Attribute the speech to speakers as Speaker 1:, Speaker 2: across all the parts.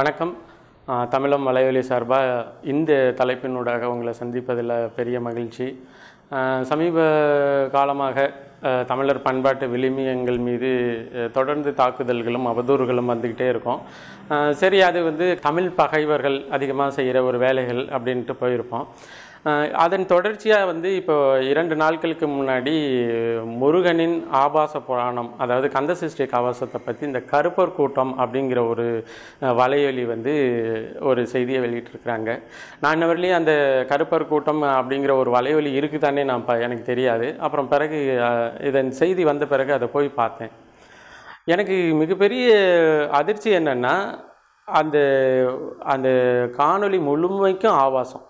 Speaker 1: வணக்கம் தமிழம் மலையொலி சார்பாக இந்த தலைப்பினூடாக உங்களை சந்திப்பதில் பெரிய மகிழ்ச்சி சமீப காலமாக தமிழர் பண்பாட்டு விளிமியங்கள் மீது தொடர்ந்து தாக்குதல்களும் அவதூறுகளும் வந்துக்கிட்டே இருக்கும் சரி அது வந்து தமிழ் பகைவர்கள் அதிகமாக செய்கிற ஒரு வேலைகள் அப்படின்ட்டு போயிருப்போம் அதன் தொடர்ச்சியாக வந்து இப்போ இரண்டு நாட்களுக்கு முன்னாடி முருகனின் ஆபாச புராணம் அதாவது கந்தசிஷ்டி கவசத்தை பற்றி இந்த கருப்பர் கூட்டம் அப்படிங்கிற ஒரு வலையொலி வந்து ஒரு செய்தியை வெளியிட்டிருக்கிறாங்க நான் இன்ன வரலையும் அந்த கருப்பர் கூட்டம் அப்படிங்கிற ஒரு வலையொலி இருக்குதானே நான் எனக்கு தெரியாது அப்புறம் பிறகு இதன் செய்தி வந்த பிறகு அதை போய் பார்த்தேன் எனக்கு மிகப்பெரிய அதிர்ச்சி என்னென்னா அந்த அந்த காணொலி முழுமைக்கும் ஆபாசம்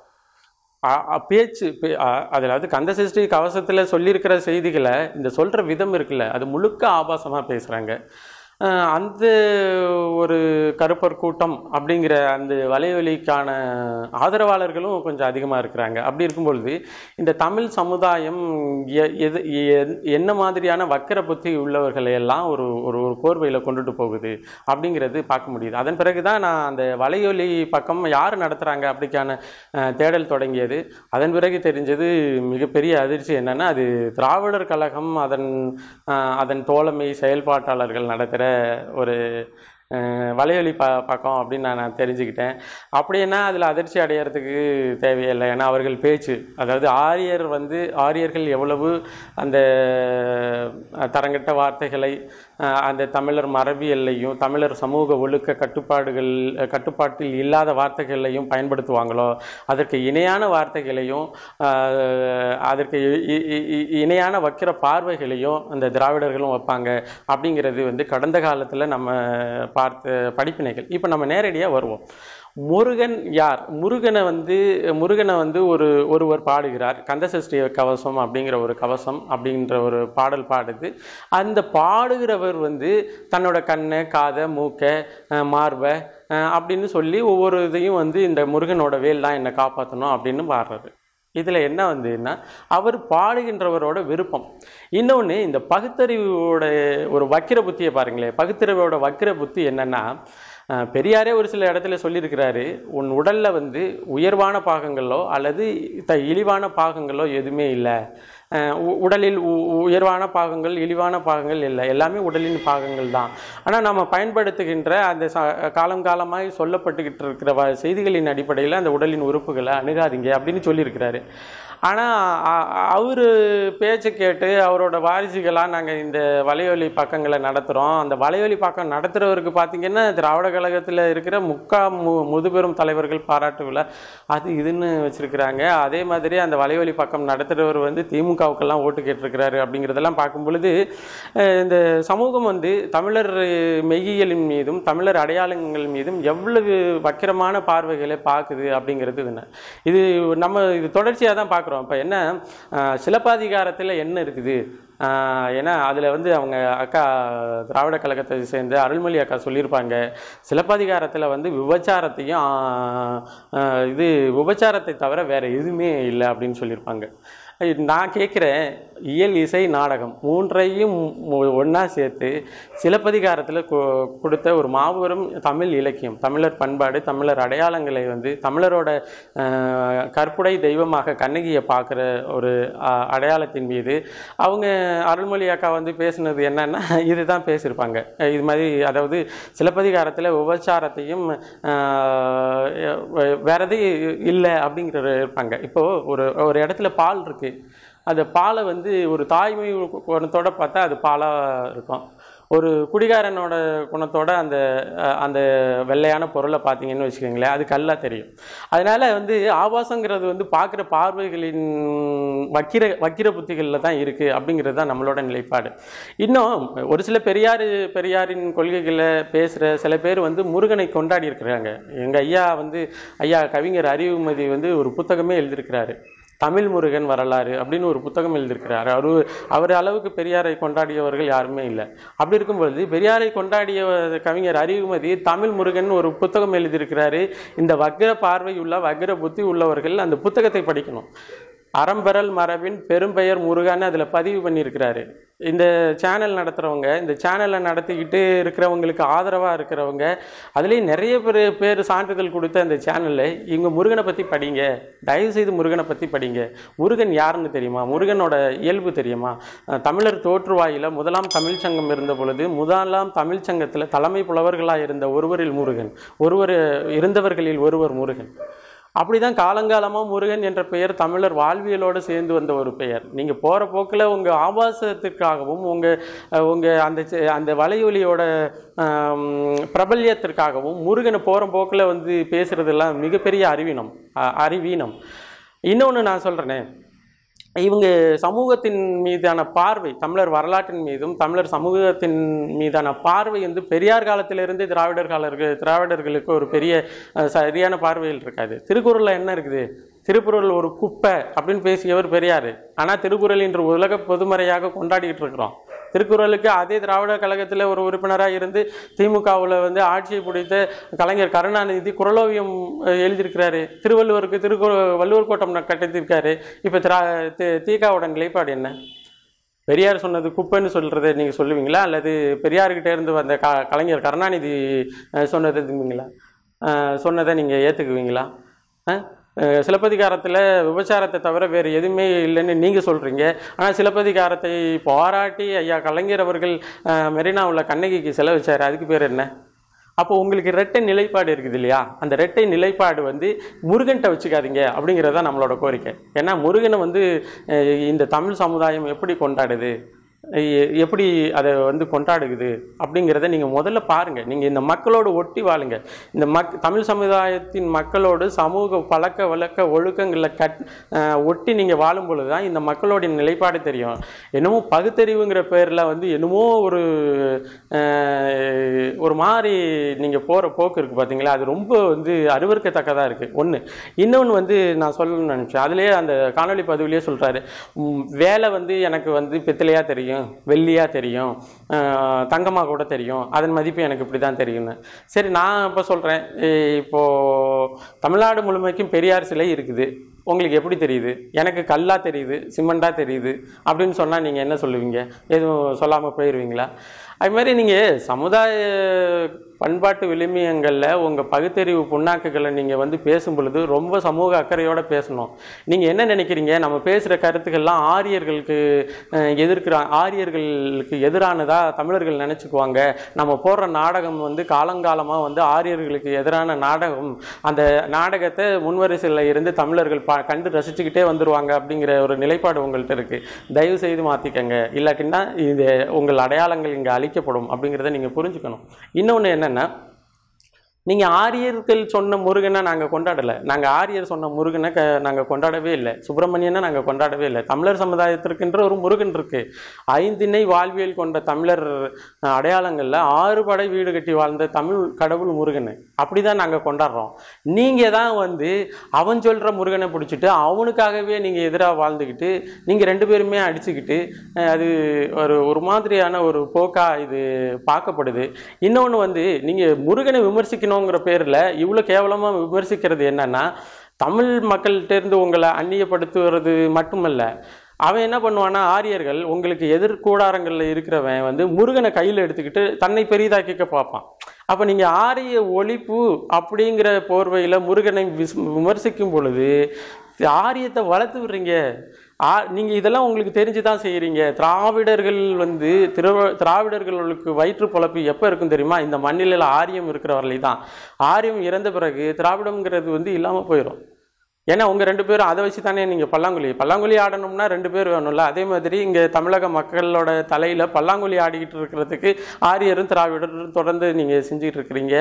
Speaker 1: பேச்சு அதாவது கந்தசஷ்டி கவசத்தில் சொல்லியிருக்கிற செய்திகளை இந்த சொல்கிற விதம் இருக்குல்ல அது முழுக்க ஆபாசமாக பேசுகிறாங்க அந்த ஒரு கருப்பர் கூட்டம் அப்படிங்கிற அந்த வலைவலிக்கான ஆதரவாளர்களும் கொஞ்சம் அதிகமாக இருக்கிறாங்க அப்படி இருக்கும் பொழுது இந்த தமிழ் சமுதாயம் எது என்ன மாதிரியான வக்கர புத்தி உள்ளவர்களை எல்லாம் ஒரு ஒரு ஒரு கோர்வையில் கொண்டுட்டு போகுது அப்படிங்கிறது பார்க்க முடியுது அதன் பிறகு தான் நான் அந்த வலையொலி பக்கம் யார் நடத்துகிறாங்க அப்படிக்கான தேடல் தொடங்கியது அதன் பிறகு தெரிஞ்சது மிகப்பெரிய அதிர்ச்சி என்னென்னா அது திராவிடர் கழகம் அதன் அதன் தோழமை செயல்பாட்டாளர்கள் நடத்துகிற ஒரு வலையொலி பா பக்கம் அப்படின்னு நான் நான் தெரிஞ்சுக்கிட்டேன் அப்படின்னா அதில் அதிர்ச்சி அடையிறதுக்கு தேவையில்லை ஏன்னா அவர்கள் பேச்சு அதாவது ஆரியர் வந்து ஆரியர்கள் எவ்வளவு அந்த தரங்கட்ட வார்த்தைகளை அந்த தமிழர் மரபியல்லையும் தமிழர் சமூக ஒழுக்க கட்டுப்பாடுகள் கட்டுப்பாட்டில் இல்லாத வார்த்தைகளையும் பயன்படுத்துவாங்களோ அதற்கு இணையான வார்த்தைகளையும் அதற்கு இணையான வைக்கிற பார்வைகளையும் அந்த திராவிடர்களும் வைப்பாங்க அப்படிங்கிறது வந்து கடந்த காலத்தில் நம்ம பார்த்த படிப்பினைகள் இப்போ நம்ம நேரடியாக வருவோம் முருகன் யார் முருகனை வந்து முருகனை வந்து ஒரு ஒருவர் பாடுகிறார் கந்தசஷ்டி கவசம் அப்படிங்கிற ஒரு கவசம் அப்படின்ற ஒரு பாடல் பாடுது அந்த பாடுகிறவர் வந்து தன்னோட கண்ணை காதை மூக்கை மார்பை அப்படின்னு சொல்லி ஒவ்வொரு இதையும் வந்து இந்த முருகனோட வேல் தான் என்னை காப்பாற்றணும் அப்படின்னு பாடுறாரு இதில் என்ன வந்துன்னா அவர் பாடுகின்றவரோட விருப்பம் இன்னொன்று இந்த பகுத்தறிவோட ஒரு வக்கிர புத்தியை பாருங்களேன் பகுத்தறிவோட வக்கிர புத்தி என்னென்னா பெரியாரே ஒரு சில இடத்துல சொல்லியிருக்கிறாரு உன் உடலில் வந்து உயர்வான பாகங்களோ அல்லது த இழிவான பாகங்களோ எதுவுமே இல்லை உடலில் உயர்வான பாகங்கள் இழிவான பாகங்கள் இல்லை எல்லாமே உடலின் பாகங்கள் தான் ஆனால் நம்ம பயன்படுத்துகின்ற அந்த காலம் காலமாக சொல்லப்பட்டுக்கிட்டு இருக்கிற செய்திகளின் அடிப்படையில் அந்த உடலின் உறுப்புகளை அணுகாதீங்க அப்படின்னு சொல்லியிருக்கிறாரு ஆனால் அவர் பேச்சை கேட்டு அவரோட வாரிசுகளாக நாங்கள் இந்த வலையொலி பக்கங்களை நடத்துகிறோம் அந்த வலையொலி பக்கம் நடத்துகிறவருக்கு பார்த்திங்கன்னா திராவிட கழகத்தில் இருக்கிற முக்கா மு முதுபெரும் தலைவர்கள் பாராட்டு விழா அது இதுன்னு வச்சுருக்கிறாங்க அதே மாதிரி அந்த வலையொலி பக்கம் நடத்துகிறவர் வந்து திமுகவுக்கெல்லாம் ஓட்டு கேட்டிருக்கிறாரு அப்படிங்கிறதெல்லாம் பார்க்கும் பொழுது இந்த சமூகம் வந்து தமிழர் மெய்யியலின் மீதும் தமிழர் அடையாளங்கள் மீதும் எவ்வளவு வக்கிரமான பார்வைகளை பார்க்குது அப்படிங்கிறது இது நம்ம இது தொடர்ச்சியாக தான் பார்க்குறோம் பார்க்குறோம் இப்போ என்ன சிலப்பாதிகாரத்தில் என்ன இருக்குது ஏன்னா அதில் வந்து அவங்க அக்கா திராவிட கழகத்தை சேர்ந்து அருள்மொழி அக்கா சொல்லியிருப்பாங்க சிலப்பதிகாரத்தில் வந்து விபச்சாரத்தையும் இது விபச்சாரத்தை தவிர வேறு எதுவுமே இல்லை அப்படின்னு சொல்லியிருப்பாங்க நான் கேட்குறேன் இயல் இசை நாடகம் மூன்றையும் ஒன்றா சேர்த்து சிலப்பதிகாரத்தில் கொடுத்த ஒரு மாபெரும் தமிழ் இலக்கியம் தமிழர் பண்பாடு தமிழர் அடையாளங்களை வந்து தமிழரோட கற்புடை தெய்வமாக கண்ணகியை பார்க்குற ஒரு அடையாளத்தின் மீது அவங்க அருள்மொழி அக்கா வந்து பேசுனது என்னென்னா இது தான் பேசியிருப்பாங்க இது மாதிரி அதாவது சிலப்பதிகாரத்தில் உபச்சாரத்தையும் வேறதே இல்லை அப்படிங்கிற இருப்பாங்க இப்போது ஒரு ஒரு இடத்துல பால் இருக்குது அந்த பாலை வந்து ஒரு தாய்மை குணத்தோடு பார்த்தா அது பாலாக இருக்கும் ஒரு குடிகாரனோட குணத்தோட அந்த அந்த வெள்ளையான பொருளை பார்த்தீங்கன்னு வச்சுக்கோங்களேன் அது கல்லாக தெரியும் அதனால் வந்து ஆபாசங்கிறது வந்து பார்க்குற பார்வைகளின் வக்கிர வக்கிர புத்திகளில் தான் இருக்குது அப்படிங்கிறது தான் நம்மளோட நிலைப்பாடு இன்னும் ஒரு சில பெரியார் பெரியாரின் கொள்கைகளை பேசுகிற சில பேர் வந்து முருகனை கொண்டாடி இருக்கிறாங்க எங்கள் ஐயா வந்து ஐயா கவிஞர் அறிவுமதி வந்து ஒரு புத்தகமே எழுதியிருக்கிறாரு தமிழ் முருகன் வரலாறு அப்படின்னு ஒரு புத்தகம் எழுதியிருக்கிறார் அவர் அவர் அளவுக்கு பெரியாரை கொண்டாடியவர்கள் யாருமே இல்லை அப்படி இருக்கும்பொழுது பெரியாரை கொண்டாடிய கவிஞர் அறிவுமதி தமிழ் முருகன் ஒரு புத்தகம் எழுதியிருக்கிறாரு இந்த வக்ர பார்வையுள்ள வக்ர புத்தி உள்ளவர்கள் அந்த புத்தகத்தை படிக்கணும் அறம்பரல் மரபின் பெரும்பெயர் முருகான்னு அதில் பதிவு பண்ணியிருக்கிறாரு இந்த சேனல் நடத்துகிறவங்க இந்த சேனலை நடத்திக்கிட்டு இருக்கிறவங்களுக்கு ஆதரவாக இருக்கிறவங்க அதுலேயும் நிறைய பேர் பேர் சான்றிதழ் கொடுத்த அந்த சேனலில் இவங்க முருகனை பற்றி படிங்க தயவுசெய்து முருகனை பற்றி படிங்க முருகன் யாருன்னு தெரியுமா முருகனோட இயல்பு தெரியுமா தமிழர் தோற்றுவாயில் முதலாம் தமிழ் சங்கம் இருந்த பொழுது முதலாம் தமிழ் சங்கத்தில் தலைமை புலவர்களாக இருந்த ஒருவரில் முருகன் ஒருவர் இருந்தவர்களில் ஒருவர் முருகன் அப்படிதான் காலங்காலமாக முருகன் என்ற பெயர் தமிழர் வாழ்வியலோடு சேர்ந்து வந்த ஒரு பெயர் நீங்கள் போகிற போக்கில் உங்கள் ஆபாசத்திற்காகவும் உங்கள் உங்கள் அந்த அந்த வலையொலியோட பிரபல்யத்திற்காகவும் முருகனை போகிற போக்கில் வந்து பேசுகிறதெல்லாம் மிகப்பெரிய அறிவீனம் அறிவீனம் இன்னொன்று நான் சொல்கிறேனே இவங்க சமூகத்தின் மீதான பார்வை தமிழர் வரலாற்றின் மீதும் தமிழர் சமூகத்தின் மீதான பார்வை வந்து பெரியார் காலத்திலிருந்து திராவிடர்களுக்கு திராவிடர்களுக்கு ஒரு பெரிய சரியான பார்வையில் இருக்காது திருக்குறளில் என்ன இருக்குது திருக்குறள் ஒரு குப்பை அப்படின்னு பேசியவர் பெரியார் ஆனால் திருக்குறள் இன்று உலக பொதுமறையாக கொண்டாடிக்கிட்டு இருக்கிறோம் திருக்குறளுக்கு அதே திராவிட கழகத்தில் ஒரு உறுப்பினராக இருந்து திமுகவில் வந்து ஆட்சியை பிடித்த கலைஞர் கருணாநிதி குரலோவியம் எழுதியிருக்கிறாரு திருவள்ளுவருக்கு திருக்கு வள்ளுவர் கோட்டம் கட்டியிருக்காரு இப்போ திரா தீகாவோட நிலைப்பாடு என்ன பெரியார் சொன்னது குப்பைன்னு சொல்கிறத நீங்கள் சொல்லுவீங்களா அல்லது பெரியார்கிட்ட இருந்து வந்த க கலைஞர் கருணாநிதி சொன்னதுங்களா சொன்னதை நீங்கள் ஏற்றுக்குவீங்களா சிலப்பதிகாரத்தில் விபச்சாரத்தை தவிர வேறு எதுவுமே இல்லைன்னு நீங்கள் சொல்கிறீங்க ஆனால் சிலப்பதிகாரத்தை பாராட்டி ஐயா கலைஞர் அவர்கள் மெரினாவில் கண்ணகிக்கு செலவிச்சார் அதுக்கு பேர் என்ன அப்போ உங்களுக்கு ரெட்டை நிலைப்பாடு இருக்குது இல்லையா அந்த ரெட்டை நிலைப்பாடு வந்து முருகன்கிட்ட வச்சுக்காதீங்க தான் நம்மளோட கோரிக்கை ஏன்னா முருகனை வந்து இந்த தமிழ் சமுதாயம் எப்படி கொண்டாடுது எப்படி அதை வந்து கொண்டாடுகுது அப்படிங்கிறத நீங்கள் முதல்ல பாருங்கள் நீங்கள் இந்த மக்களோடு ஒட்டி வாழுங்க இந்த மக் தமிழ் சமுதாயத்தின் மக்களோடு சமூக பழக்க வழக்க ஒழுக்கங்களில் கட் ஒட்டி நீங்கள் வாழும் பொழுது தான் இந்த மக்களோடைய நிலைப்பாடு தெரியும் என்னமோ பகுத்தறிவுங்கிற பேரில் வந்து என்னமோ ஒரு ஒரு மாதிரி நீங்கள் போகிற போக்கு இருக்குது பார்த்தீங்களா அது ரொம்ப வந்து அருவறுக்கத்தக்கதாக இருக்குது ஒன்று இன்னொன்று வந்து நான் சொல்லணும்னு நினச்சேன் அதுலேயே அந்த காணொலி பதிவுலேயே சொல்கிறாரு வேலை வந்து எனக்கு வந்து பித்தலையாக தெரியும் தெரியும் வெள்ளியாக தெரியும் தங்கமாக கூட தெரியும் அதன் மதிப்பு எனக்கு இப்படி தான் தெரியும்னு சரி நான் இப்போ சொல்கிறேன் இப்போது தமிழ்நாடு முழுமைக்கும் பெரியார் சிலை இருக்குது உங்களுக்கு எப்படி தெரியுது எனக்கு கல்லாக தெரியுது சிமெண்ட்டாக தெரியுது அப்படின்னு சொன்னால் நீங்கள் என்ன சொல்லுவீங்க எதுவும் சொல்லாமல் போயிடுவீங்களா அதுமாதிரி நீங்கள் சமுதாய பண்பாட்டு விளிமியங்களில் உங்கள் பகுத்தறிவு புண்ணாக்குகளை நீங்கள் வந்து பேசும் பொழுது ரொம்ப சமூக அக்கறையோடு பேசணும் நீங்கள் என்ன நினைக்கிறீங்க நம்ம பேசுகிற கருத்துக்கள்லாம் ஆரியர்களுக்கு எதிர்க்கிற ஆரியர்களுக்கு எதிரானதாக தமிழர்கள் நினச்சிக்குவாங்க நம்ம போடுற நாடகம் வந்து காலங்காலமாக வந்து ஆரியர்களுக்கு எதிரான நாடகம் அந்த நாடகத்தை முன்வரிசையில் இருந்து தமிழர்கள் பா கண்டு ரசிச்சுக்கிட்டே வந்துடுவாங்க அப்படிங்கிற ஒரு நிலைப்பாடு உங்கள்கிட்ட இருக்குது தயவு செய்து மாற்றிக்கங்க இல்லாட்டின்னா இது உங்கள் அடையாளங்கள் இங்கே அழிக்கப்படும் அப்படிங்கிறத நீங்கள் புரிஞ்சுக்கணும் இன்னொன்று என்ன anak நீங்கள் ஆரியர்கள் சொன்ன முருகனை நாங்கள் கொண்டாடலை நாங்கள் ஆரியர் சொன்ன முருகனை க நாங்கள் கொண்டாடவே இல்லை சுப்பிரமணியனை நாங்கள் கொண்டாடவே இல்லை தமிழர் சமுதாயத்திற்குன்ற ஒரு முருகன் இருக்குது ஐந்திணை வாழ்வியல் கொண்ட தமிழர் அடையாளங்களில் ஆறு படை வீடு கட்டி வாழ்ந்த தமிழ் கடவுள் முருகன் அப்படி தான் நாங்கள் கொண்டாடுறோம் நீங்கள் தான் வந்து அவன் சொல்கிற முருகனை பிடிச்சிட்டு அவனுக்காகவே நீங்கள் எதிராக வாழ்ந்துக்கிட்டு நீங்கள் ரெண்டு பேருமே அடிச்சுக்கிட்டு அது ஒரு ஒரு மாதிரியான ஒரு போக்காக இது பார்க்கப்படுது இன்னொன்று வந்து நீங்கள் முருகனை விமர்சிக்கணும் விமர்சிக்கணுங்கிற பேரில் இவ்வளோ கேவலமாக விமர்சிக்கிறது என்னென்னா தமிழ் மக்கள்கிட்டேருந்து உங்களை அந்நியப்படுத்துவது மட்டுமல்ல அவன் என்ன பண்ணுவான்னா ஆரியர்கள் உங்களுக்கு எதிர்கூடாரங்களில் இருக்கிறவன் வந்து முருகனை கையில் எடுத்துக்கிட்டு தன்னை பெரிதாக்கிக்க பார்ப்பான் அப்போ நீங்கள் ஆரிய ஒழிப்பு அப்படிங்கிற போர்வையில் முருகனை விமர்சிக்கும் பொழுது ஆரியத்தை வளர்த்து விடுறீங்க நீங்கள் இதெல்லாம் உங்களுக்கு தெரிஞ்சு தான் செய்கிறீங்க திராவிடர்கள் வந்து திருவ திராவிடர்களுக்கு வயிற்று பொழப்பு எப்போ இருக்கும் தெரியுமா இந்த மண்ணில ஆரியம் இருக்கிற வரலை தான் ஆரியம் இறந்த பிறகு திராவிடம்ங்கிறது வந்து இல்லாமல் போயிடும் ஏன்னா உங்கள் ரெண்டு பேரும் அதை வச்சு தானே நீங்கள் பல்லாங்குழி பல்லாங்குழி ஆடணும்னா ரெண்டு பேர் வேணும்ல அதே மாதிரி இங்கே தமிழக மக்களோட தலையில் பல்லாங்குழி ஆடிக்கிட்டு இருக்கிறதுக்கு ஆரியரும் திராவிடரும் தொடர்ந்து நீங்கள் செஞ்சுக்கிட்டு இருக்கிறீங்க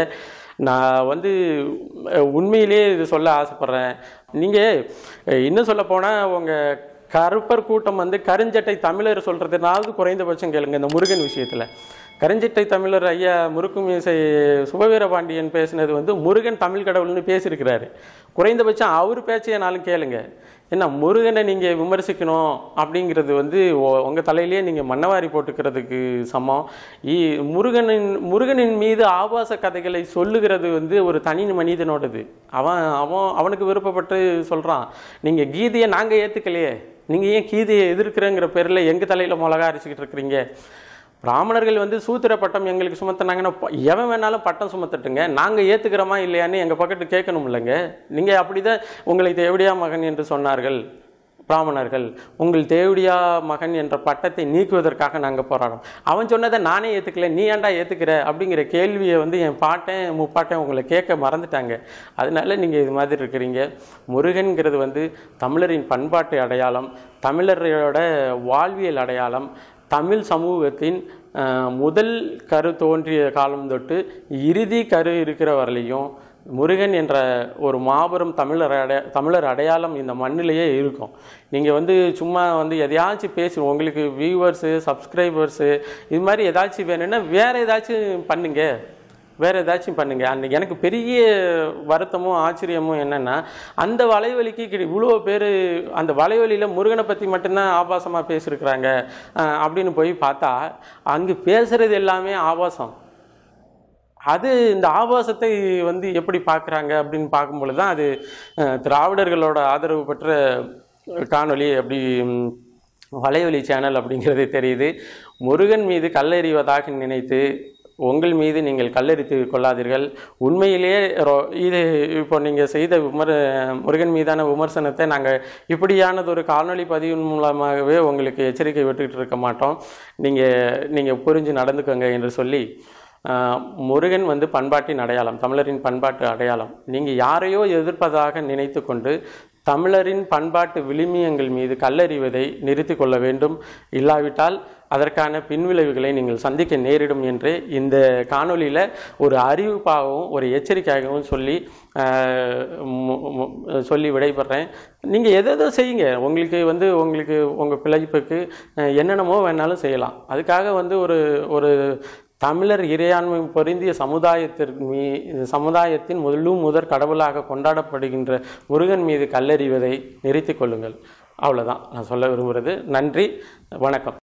Speaker 1: நான் வந்து உண்மையிலே இது சொல்ல ஆசைப்பட்றேன் நீங்கள் இன்னும் சொல்ல போனால் உங்கள் கருப்பர் கூட்டம் வந்து கருஞ்சட்டை தமிழர் சொல்கிறதுனாவது குறைந்தபட்சம் கேளுங்க இந்த முருகன் விஷயத்தில் கருஞ்சட்டை தமிழர் ஐயா முருக்கு மீசை சுபவீரபாண்டியன் பேசினது வந்து முருகன் தமிழ் கடவுள்னு பேசியிருக்கிறாரு குறைந்தபட்சம் அவர் பேச்சையனாலும் கேளுங்க ஏன்னா முருகனை நீங்கள் விமர்சிக்கணும் அப்படிங்கிறது வந்து உங்கள் தலையிலேயே நீங்கள் மண்ணவாரி போட்டுக்கிறதுக்கு சமம் இ முருகனின் முருகனின் மீது ஆபாச கதைகளை சொல்லுகிறது வந்து ஒரு தனி மனிதனோடது அவன் அவன் அவனுக்கு விருப்பப்பட்டு சொல்கிறான் நீங்கள் கீதையை நாங்கள் ஏற்றுக்கலையே நீங்கள் ஏன் கீதையை எதிர்க்கிறேங்கிற பேரில் எங்கள் தலையில் மிளகா அரைச்சிக்கிட்டு இருக்கிறீங்க பிராமணர்கள் வந்து சூத்திர பட்டம் எங்களுக்கு சுமத்தினாங்கன்னா எவன் வேணாலும் பட்டம் சுமத்தட்டுங்க நாங்கள் ஏற்றுக்கிறோமா இல்லையான்னு எங்கள் பக்கத்து கேட்கணும் இல்லைங்க நீங்கள் அப்படி தான் உங்களுக்கு எப்படியா மகன் என்று சொன்னார்கள் பிராமணர்கள் உங்கள் தேவடியா மகன் என்ற பட்டத்தை நீக்குவதற்காக நாங்கள் போராடும் அவன் சொன்னதை நானே ஏற்றுக்கல நீ ஏண்டா ஏற்றுக்கிற அப்படிங்கிற கேள்வியை வந்து என் பாட்டேன் முப்பாட்டேன் உங்களை கேட்க மறந்துட்டாங்க அதனால நீங்கள் இது மாதிரி இருக்கிறீங்க முருகன்கிறது வந்து தமிழரின் பண்பாட்டு அடையாளம் தமிழரோட வாழ்வியல் அடையாளம் தமிழ் சமூகத்தின் முதல் கரு தோன்றிய காலம் தொட்டு இறுதி கரு இருக்கிற வரலையும் முருகன் என்ற ஒரு மாபெரும் தமிழர் அடைய தமிழர் அடையாளம் இந்த மண்ணிலேயே இருக்கும் நீங்கள் வந்து சும்மா வந்து எதையாச்சும் பேசி உங்களுக்கு வியூவர்ஸு சப்ஸ்கிரைபர்ஸு இது மாதிரி ஏதாச்சும் வேணும்னா வேறு ஏதாச்சும் பண்ணுங்க வேறு ஏதாச்சும் பண்ணுங்கள் அன்றைக்கி எனக்கு பெரிய வருத்தமும் ஆச்சரியமும் என்னென்னா அந்த வலைவலிக்கு கிடை இவ்வளோ பேர் அந்த வலைவலியில் முருகனை பற்றி மட்டும்தான் ஆபாசமாக பேசியிருக்கிறாங்க அப்படின்னு போய் பார்த்தா அங்கே பேசுகிறது எல்லாமே ஆபாசம் அது இந்த ஆபாசத்தை வந்து எப்படி பார்க்குறாங்க அப்படின்னு பார்க்கும்பொழுது தான் அது திராவிடர்களோட ஆதரவு பெற்ற காணொலி அப்படி வலைவலி சேனல் அப்படிங்கிறது தெரியுது முருகன் மீது கல்லெறிவதாக நினைத்து உங்கள் மீது நீங்கள் கல்லெறித்து கொள்ளாதீர்கள் உண்மையிலேயே இது இப்போ நீங்கள் செய்த விமர் முருகன் மீதான விமர்சனத்தை நாங்கள் இப்படியானது ஒரு காணொலி பதிவின் மூலமாகவே உங்களுக்கு எச்சரிக்கை விட்டுக்கிட்டு இருக்க மாட்டோம் நீங்கள் நீங்கள் புரிஞ்சு நடந்துக்கோங்க என்று சொல்லி முருகன் வந்து பண்பாட்டின் அடையாளம் தமிழரின் பண்பாட்டு அடையாளம் நீங்கள் யாரையோ எதிர்ப்பதாக நினைத்து கொண்டு தமிழரின் பண்பாட்டு விழுமியங்கள் மீது கல்லறிவதை நிறுத்தி கொள்ள வேண்டும் இல்லாவிட்டால் அதற்கான பின்விளைவுகளை நீங்கள் சந்திக்க நேரிடும் என்று இந்த காணொலியில் ஒரு அறிவிப்பாகவும் ஒரு எச்சரிக்கையாகவும் சொல்லி சொல்லி விடைபெறேன் நீங்கள் எதோ செய்யுங்க உங்களுக்கு வந்து உங்களுக்கு உங்கள் பிழைப்புக்கு என்னென்னமோ வேணாலும் செய்யலாம் அதுக்காக வந்து ஒரு ஒரு தமிழர் இறையாண்மை பொருந்திய சமுதாயத்திற்கு மீ சமுதாயத்தின் முதலும் முதற் கடவுளாக கொண்டாடப்படுகின்ற முருகன் மீது கல்லறிவதை நிறுத்திக் கொள்ளுங்கள் அவ்வளோதான் நான் சொல்ல விரும்புகிறது நன்றி வணக்கம்